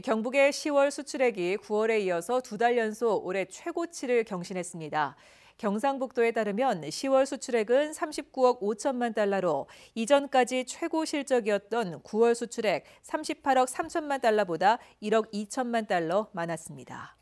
경북의 10월 수출액이 9월에 이어서 두 달 연속 올해 최고치를 경신했습니다. 경상북도에 따르면 10월 수출액은 39억 5천만 달러로 이전까지 최고 실적이었던 9월 수출액 38억 3천만 달러보다 1억 2천만 달러 많았습니다.